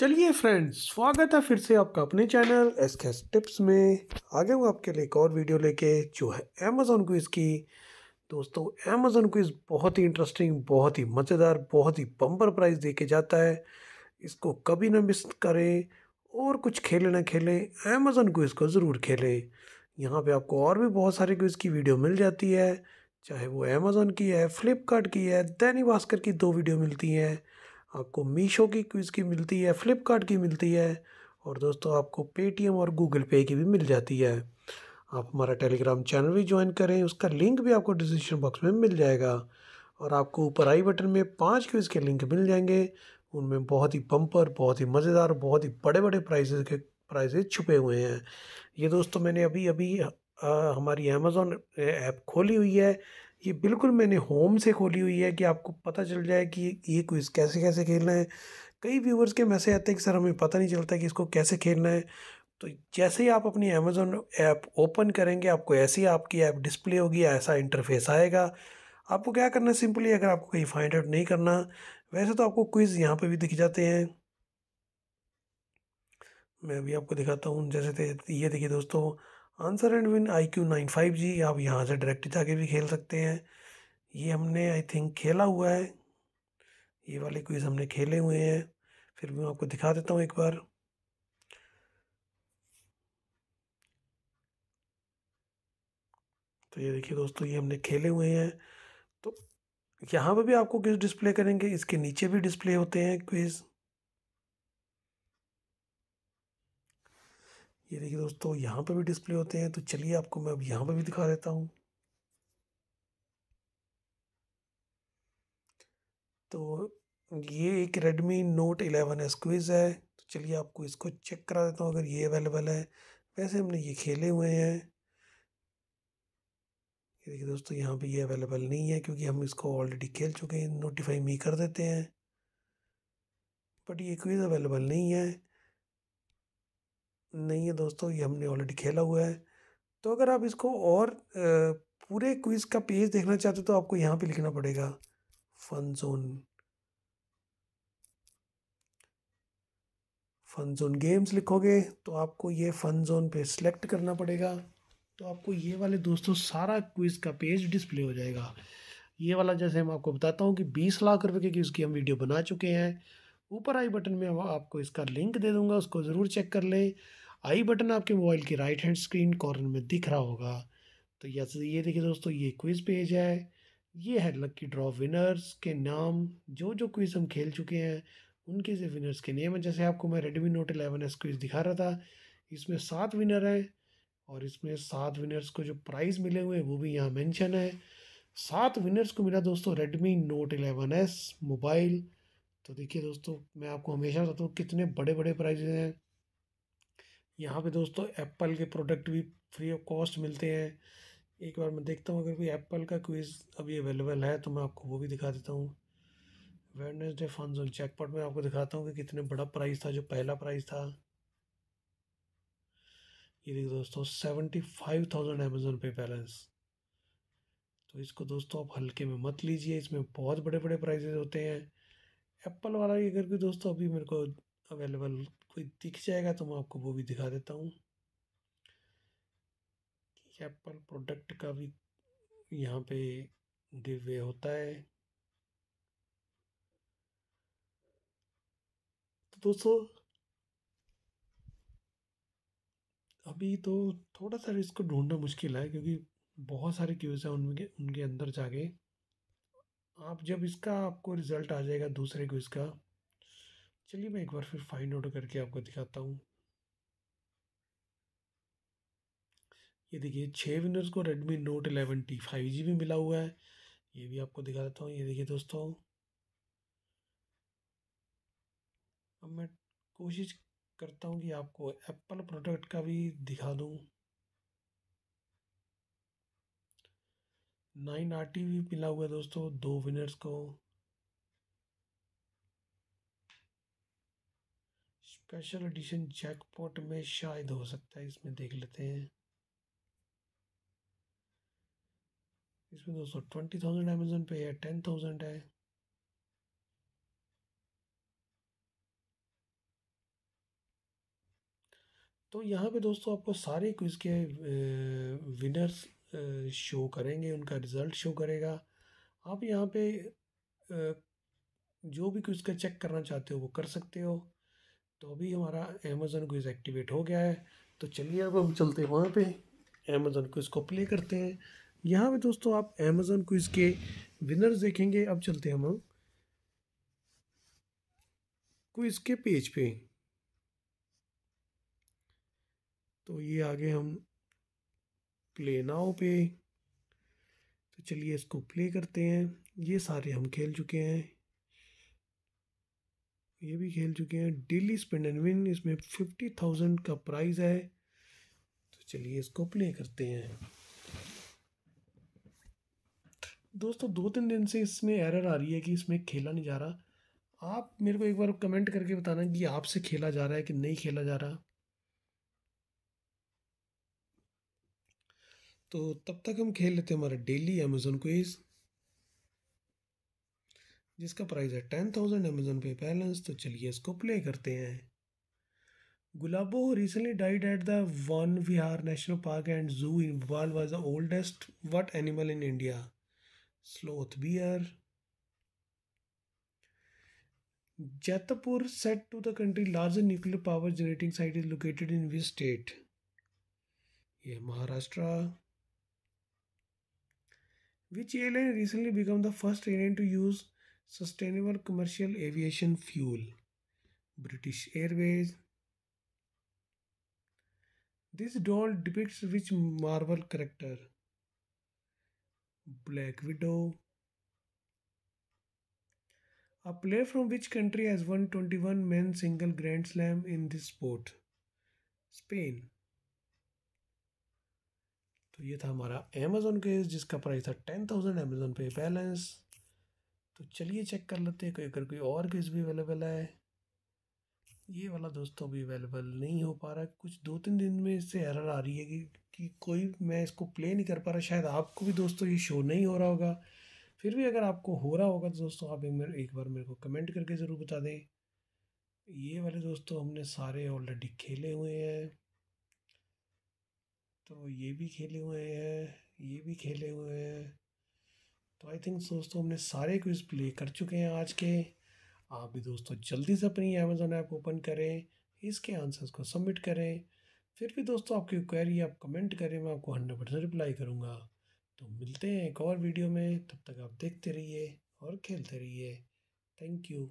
चलिए फ्रेंड्स स्वागत है फिर से आपका अपने चैनल एस एस टिप्स में आ गया हूँ आपके लिए एक और वीडियो लेके जो है अमेज़ोन क्विज़ की दोस्तों अमेज़ोन क्विज़ बहुत ही इंटरेस्टिंग बहुत ही मज़ेदार बहुत ही बम्पर प्राइस दे के जाता है इसको कभी ना मिस करें और कुछ खेलें ना खेलें अमेज़ोन क्विज़ को ज़रूर खेलें यहाँ पर आपको और भी बहुत सारे क्विज़ की वीडियो मिल जाती है चाहे वो अमेज़ोन की है फ्लिपकार्ट की है दैनिक भास्कर की दो वीडियो मिलती हैं आपको मीशो की क्विज़ की मिलती है फ़्लिपकार्ट की मिलती है और दोस्तों आपको पेटीएम और गूगल पे की भी मिल जाती है आप हमारा टेलीग्राम चैनल भी ज्वाइन करें उसका लिंक भी आपको डिस्क्रिप्शन बॉक्स में मिल जाएगा और आपको ऊपर आई बटन में पाँच क्विज़ के लिंक मिल जाएंगे उनमें बहुत ही बम्पर बहुत ही मज़ेदार बहुत ही बड़े बड़े प्राइजेज के प्राइजेज छुपे हुए हैं ये दोस्तों मैंने अभी अभी आ, हमारी अमेज़ोन ऐप खोली हुई है ये बिल्कुल मैंने होम से खोली हुई है कि आपको पता चल जाए कि ये क्विज़ कैसे कैसे खेलना है कई व्यूवर्स के मैसेज आते हैं कि सर हमें पता नहीं चलता कि इसको कैसे खेलना है तो जैसे ही आप अपनी अमेज़ोन ऐप ओपन करेंगे आपको ऐसी आपकी ऐप डिस्प्ले होगी ऐसा इंटरफेस आएगा आपको क्या करना है सिंपली अगर आपको कहीं फाइंड आउट नहीं करना वैसे तो आपको क्विज़ यहाँ पर भी दिख जाते हैं मैं अभी आपको दिखाता हूँ जैसे ये देखिए दोस्तों answer and win I Q nine five G आप यहाँ से डायरेक्ट जाके भी खेल सकते हैं ये हमने आई थिंक खेला हुआ है ये वाले क्विज़ हमने खेले हुए हैं फिर मैं आपको दिखा देता हूँ एक बार तो ये देखिए दोस्तों ये हमने खेले हुए हैं तो यहाँ पर भी आपको क्विज़ डिस्प्ले करेंगे इसके नीचे भी डिस्प्ले होते हैं क्विज़ ये देखिए दोस्तों यहाँ पे भी डिस्प्ले होते हैं तो चलिए आपको मैं अब यहाँ पे भी दिखा देता हूँ तो ये एक Redmi Note 11 स्क्विज है तो चलिए आपको इसको चेक करा देता हूँ अगर ये अवेलेबल है वैसे हमने ये खेले हुए हैं ये देखिए दोस्तों यहाँ पे ये अवेलेबल नहीं है क्योंकि हम इसको ऑलरेडी खेल चुके हैं नोटिफाई मी कर देते हैं बट ये क्विज़ अवेलेबल नहीं है नहीं है दोस्तों ये हमने ऑलरेडी खेला हुआ है तो अगर आप इसको और पूरे क्विज़ का पेज देखना चाहते हो तो आपको यहाँ पे लिखना पड़ेगा fun zone fun zone games लिखोगे तो आपको ये फन जोन पे सिलेक्ट करना पड़ेगा तो आपको ये वाले दोस्तों सारा क्विज़ का पेज डिस्प्ले हो जाएगा ये वाला जैसे मैं आपको बताता हूँ कि बीस लाख रुपए की उसकी हम वीडियो बना चुके हैं ऊपर आई बटन में आपको इसका लिंक दे दूंगा उसको ज़रूर चेक कर लें आई बटन आपके मोबाइल की राइट हैंड स्क्रीन कॉर्नर में दिख रहा होगा तो या ये देखिए दोस्तों ये क्विज़ पेज है ये है लक्की ड्रॉ विनर्स के नाम जो जो क्विज़ हम खेल चुके हैं उनके से विनर्स के नेम है जैसे आपको मैं Redmi Note eleven S quiz दिखा रहा था इसमें सात विनर हैं और इसमें सात विनर्स को जो प्राइज़ मिले हुए हैं वो भी यहाँ मैंशन है सात विनर्स को मिला दोस्तों Redmi Note eleven S mobile तो देखिए दोस्तों मैं आपको हमेशा बताता हूँ कितने बड़े बड़े प्राइजेज हैं यहाँ पे दोस्तों एप्पल के प्रोडक्ट भी फ्री ऑफ कॉस्ट मिलते हैं एक बार मैं देखता हूँ अगर कोई एप्पल का क्विज़ अभी अवेलेबल है तो मैं आपको वो भी दिखा देता हूँ वेडनेसडे फंड जोन चेकपॉट में आपको दिखाता हूँ कि कितने बड़ा प्राइस था जो पहला प्राइस था ये देखिए दोस्तों seventy five thousand Amazon pay balance तो इसको दोस्तों आप हल्के में मत लीजिए इसमें बहुत बड़े बड़े प्राइजेज होते हैं एप्पल वाला अगर कोई दोस्तों अभी मेरे को अवेलेबल कोई दिख जाएगा तो मैं आपको वो भी दिखा देता हूँ एप्पल प्रोडक्ट का भी यहाँ पे गिवे होता है तो दोस्तों अभी तो थोड़ा सा इसको ढूंढना मुश्किल है क्योंकि बहुत सारे क्यूज हैं उनके उनके अंदर जाके आप जब इसका आपको रिज़ल्ट आ जाएगा दूसरे क्यूज़ का चलिए मैं एक बार फिर फाइंड आउट करके आपको दिखाता हूँ ये देखिए छः विनर्स को Redmi Note eleven T five G भी मिला हुआ है ये भी आपको दिखा देता हूँ ये देखिए दोस्तों अब मैं कोशिश करता हूँ कि आपको एप्पल प्रोडक्ट का भी दिखा दूँ नाइन आर टी भी मिला हुआ है दोस्तों दो विनर्स को स्पेशल एडिशन जैकपॉट में शायद हो सकता है इसमें देख लेते हैं इसमें दोस्तों ट्वेंटी थाउजेंड अमेजोन पे है टेन थाउजेंड है तो यहाँ पे दोस्तों आपको सारे क्विज के विनर्स शो करेंगे उनका रिज़ल्ट शो करेगा आप यहाँ पे जो भी क्विज का चेक करना चाहते हो वो कर सकते हो तो अभी हमारा अमेज़न क्विज एक्टिवेट हो गया है तो चलिए अब हम चलते हैं वहाँ पे अमेज़न क्विज को प्ले करते हैं यहाँ पे दोस्तों आप अमेज़न क्विज के विनर्स देखेंगे अब चलते हैं हम क्विज के पेज पे तो ये आगे हम प्ले नाव पे तो चलिए इसको प्ले करते हैं ये सारे हम खेल चुके हैं ये भी खेल चुके हैं डेली स्पेंड एंड विन इसमें फिफ्टी थाउजेंड का प्राइज़ है तो चलिए इसको प्ले करते हैं दोस्तों दो तीन दिन से इसमें एरर आ रही है कि इसमें खेला नहीं जा रहा आप मेरे को एक बार कमेंट करके बताना कि आपसे खेला जा रहा है कि नहीं खेला जा रहा तो तब तक हम खेल लेते हैं हमारा डेली अमेजोन क्विज़ जिसका प्राइस है ten thousand Amazon pay balance तो चलिए इसको प्ले करते हैं Gulabo recently died at the Van Vihar national park and zoo in world was the oldest what animal in India sloth bear Jaitapur set to the country largest nuclear power generating site is located in which state ये Maharashtra which airline recently become the first airline to use sustainable commercial aviation fuel British Airways this doll depicts which Marvel character Black Widow A player from which country has won 21 men single Grand Slam in this sport? Spain. तो ये था हमारा Amazon case जिसका price था ten thousand Amazon pay balance तो चलिए check कर लेते हैं कोई अगर कोई और केस भी अवेलेबल है ये वाला दोस्तों भी अवेलेबल नहीं हो पा रहा है कुछ दो तीन दिन में इससे एरर आ रही है कि, कि कोई मैं इसको प्ले नहीं कर पा रहा शायद आपको भी दोस्तों ये शो नहीं हो रहा होगा फिर भी अगर आपको हो रहा होगा तो दोस्तों आप एक बार मेरे को कमेंट करके ज़रूर बता दें ये वाले दोस्तों हमने सारे ऑलरेडी खेले हुए हैं तो ये भी खेले हुए हैं ये भी खेले हुए हैं तो आई थिंक दोस्तों हमने सारे क्विज प्ले कर चुके हैं आज के आप भी दोस्तों जल्दी से अपनी अमेज़ोन ऐप ओपन करें इसके आंसर्स को सबमिट करें फिर भी दोस्तों आपकी क्वेरी आप कमेंट करें मैं आपको हंड्रेड परसेंट रिप्लाई करूँगा तो मिलते हैं एक और वीडियो में तब तक आप देखते रहिए और खेलते रहिए थैंक यू